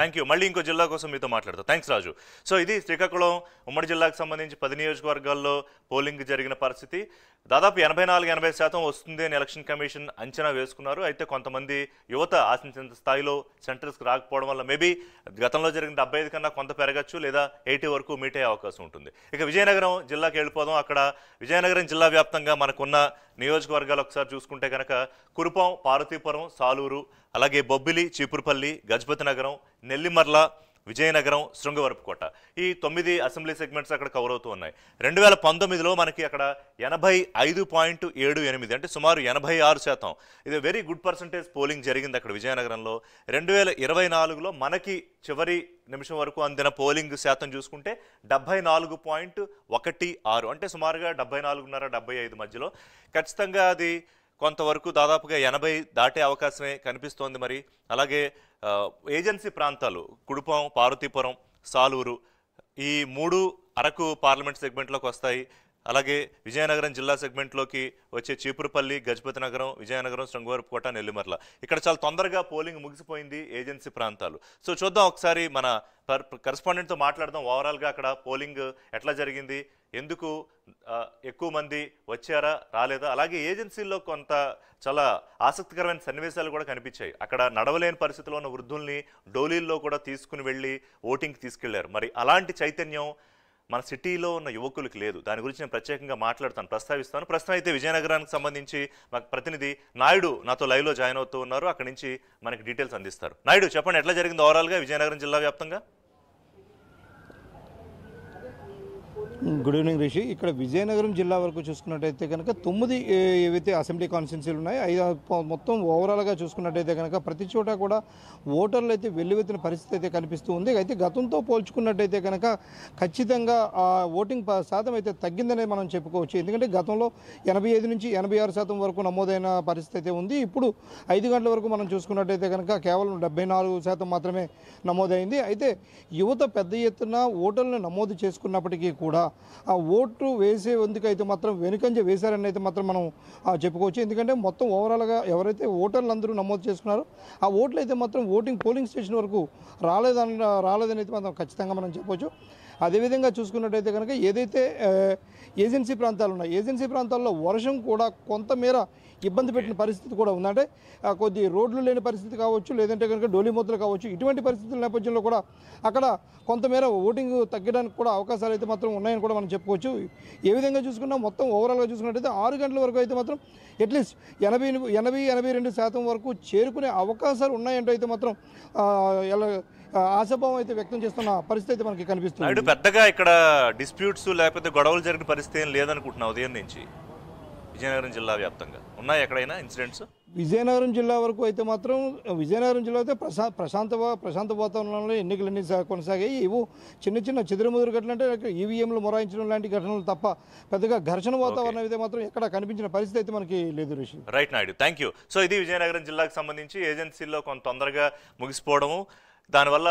thank you మళ్ళీ ఇంకో జిల్లా కోసం మీతో మాట్లాడతాం థ్యాంక్స్ రాజు సో ఇది శ్రీకాకుళం ఉమ్మడి జిల్లాకు సంబంధించి పది నియోజకవర్గాల్లో పోలింగ్ జరిగిన పరిస్థితి దాదాపు ఎనభై నాలుగు ఎనభై శాతం వస్తుంది అని ఎలక్షన్ కమిషన్ అంచనా వేసుకున్నారు అయితే కొంతమంది యువత ఆశించిన స్థాయిలో సెంటర్స్కి రాకపోవడం వల్ల మేబీ గతంలో జరిగిన డెబ్బై ఐదు కన్నా కొంత పెరగచ్చు లేదా ఎయిటీ వరకు మీట్ అయ్యే అవకాశం ఉంటుంది ఇక విజయనగరం జిల్లాకి వెళ్ళిపోదాం అక్కడ విజయనగరం జిల్లా వ్యాప్తంగా మనకున్న నియోజకవర్గాలు ఒకసారి చూసుకుంటే కనుక కురుపాం పార్వతీపురం సాలూరు అలాగే బొబ్బిలి చీపురుపల్లి గజపతి నగరం నెల్లిమర్ల విజయనగరం శృంగవరపుకోట ఈ తొమ్మిది అసెంబ్లీ సెగ్మెంట్స్ అక్కడ కవర్ అవుతూ ఉన్నాయి రెండు వేల పంతొమ్మిదిలో మనకి అక్కడ ఎనభై ఐదు పాయింట్ ఏడు ఎనిమిది అంటే సుమారు ఎనభై ఆరు శాతం ఇది వెరీ గుడ్ పర్సంటేజ్ పోలింగ్ జరిగింది అక్కడ విజయనగరంలో రెండు వేల ఇరవై నాలుగులో మనకి చివరి నిమిషం వరకు అందిన పోలింగ్ శాతం చూసుకుంటే డెబ్బై నాలుగు పాయింట్ ఒకటి ఆరు అంటే సుమారుగా డెబ్బై నాలుగున్నర డెబ్బై ఐదు మధ్యలో ఖచ్చితంగా అది కొంతవరకు దాదాపుగా ఎనభై దాటే అవకాశమే కనిపిస్తోంది మరి అలాగే ఏజెన్సీ ప్రాంతాలు కుడుపం పార్వతీపురం సాలూరు ఈ మూడు అరకు పార్లమెంట్ సెగ్మెంట్లోకి వస్తాయి అలాగే విజయనగరం జిల్లా సెగ్మెంట్లోకి వచ్చే చీపురుపల్లి గజపతి నగరం విజయనగరం శృంగవరపుకోట నెల్లిమర్ల ఇక్కడ చాలా తొందరగా పోలింగ్ ముగిసిపోయింది ఏజెన్సీ ప్రాంతాలు సో చూద్దాం ఒకసారి మన కరెస్పాండెంట్తో మాట్లాడదాం ఓవరాల్గా అక్కడ పోలింగ్ ఎట్లా జరిగింది ఎందుకు ఎక్కువ మంది వచ్చారా రాలేదా అలాగే ఏజెన్సీల్లో కొంత చాలా ఆసక్తికరమైన సన్నివేశాలు కూడా కనిపించాయి అక్కడ నడవలేని పరిస్థితిలో ఉన్న వృద్ధుల్ని డోలీల్లో కూడా తీసుకుని వెళ్ళి ఓటింగ్కి తీసుకెళ్లారు మరి అలాంటి చైతన్యం మన సిటీలో ఉన్న యువకులకు లేదు దాని గురించి నేను ప్రత్యేకంగా మాట్లాడుతాను ప్రస్తావిస్తాను ప్రస్తుతం అయితే విజయనగరానికి సంబంధించి మా ప్రతినిధి నాయుడు నాతో లైవ్లో జాయిన్ అవుతూ ఉన్నారు అక్కడి నుంచి మనకి డీటెయిల్స్ అందిస్తారు నాయుడు చెప్పండి ఎట్లా జరిగింది ఓవరాల్గా విజయనగరం జిల్లా వ్యాప్తంగా గుడ్ ఈవినింగ్ రిషి ఇక్కడ విజయనగరం జిల్లా వరకు చూసుకున్నట్టయితే కనుక తొమ్మిది ఏవైతే అసెంబ్లీ కాన్స్టిట్యున్సీలు ఉన్నాయో ఐదు మొత్తం ఓవరాల్గా చూసుకున్నట్టయితే కనుక ప్రతి చోట కూడా ఓటర్లు అయితే వెల్లువెత్తిన పరిస్థితి అయితే కనిపిస్తూ ఉంది అయితే గతంతో పోల్చుకున్నట్టయితే కనుక ఖచ్చితంగా ఓటింగ్ శాతం అయితే తగ్గిందనే మనం చెప్పుకోవచ్చు ఎందుకంటే గతంలో ఎనభై ఐదు నుంచి ఎనభై ఆరు శాతం వరకు నమోదైన పరిస్థితి అయితే ఉంది ఇప్పుడు ఐదు గంటల వరకు మనం చూసుకున్నట్టయితే కనుక కేవలం డెబ్బై నాలుగు శాతం మాత్రమే నమోదైంది అయితే యువత పెద్ద ఎత్తున ఓటర్లను నమోదు చేసుకున్నప్పటికీ కూడా ఆ ఓటు వేసే అయితే మాత్రం వెనుకంజ వేశారని అయితే మాత్రం మనం చెప్పుకోవచ్చు ఎందుకంటే మొత్తం ఓవరాల్గా ఎవరైతే ఓటర్లు అందరూ నమోదు చేసుకున్నారో ఆ ఓట్లు అయితే మాత్రం ఓటింగ్ పోలింగ్ స్టేషన్ వరకు రాలేదని రాలేదని అయితే మనం ఖచ్చితంగా మనం చెప్పవచ్చు అదేవిధంగా చూసుకున్నట్టయితే కనుక ఏదైతే ఏజెన్సీ ప్రాంతాలు ఉన్నాయి ఏజెన్సీ ప్రాంతాల్లో వర్షం కూడా కొంతమేర ఇబ్బంది పెట్టిన పరిస్థితి కూడా ఉందంటే కొద్ది రోడ్లు లేని పరిస్థితి కావచ్చు లేదంటే కనుక డోలిమూతలు కావచ్చు ఇటువంటి పరిస్థితుల నేపథ్యంలో కూడా అక్కడ కొంతమేర ఓటింగ్ తగ్గడానికి కూడా అవకాశాలు అయితే మాత్రం ఉన్నాయని కూడా మనం చెప్పుకోవచ్చు ఏ విధంగా చూసుకున్నా మొత్తం ఓవరాల్గా చూసుకున్నట్టయితే ఆరు గంటల వరకు అయితే మాత్రం అట్లీస్ట్ ఎనభై ఎనభై ఎనభై రెండు శాతం వరకు చేరుకునే అవకాశాలు ఉన్నాయంటే అయితే మాత్రం ఎలా ఆశాభావం అయితే వ్యక్తం చేస్తున్న పరిస్థితి అయితే మనకి కనిపిస్తుంది పెద్దగా ఇక్కడ డిస్ప్యూట్స్ లేకపోతే గొడవలు జరిగిన పరిస్థితి ఏం లేదనుకుంటున్నా ఉదయం నుంచి విజయనగరం జిల్లా వ్యాప్తంగా ఉన్నాయి ఎక్కడైనా ఇన్సిడెంట్స్ విజయనగరం జిల్లా వరకు అయితే మాత్రం విజయనగరం జిల్లా అయితే ప్రశా ప్రశాంత ప్రశాంత వాతావరణంలో ఎన్నికలు అన్ని కొనసాగాయి ఇవి చిన్న చిన్న చెదురుముదురు ఘటనలు అంటే ఈవీఎంలు మొరాయించడం లాంటి ఘటనలు తప్ప పెద్దగా ఘర్షణ వాతావరణం అయితే మాత్రం ఎక్కడ కనిపించిన పరిస్థితి అయితే మనకి లేదు Rishi right Naidu thank so ఇది విజయనగరం జిల్లాకు సంబంధించి ఏజెన్సీల్లో కొంత తొందరగా ముగిసిపోవడము దానివల్ల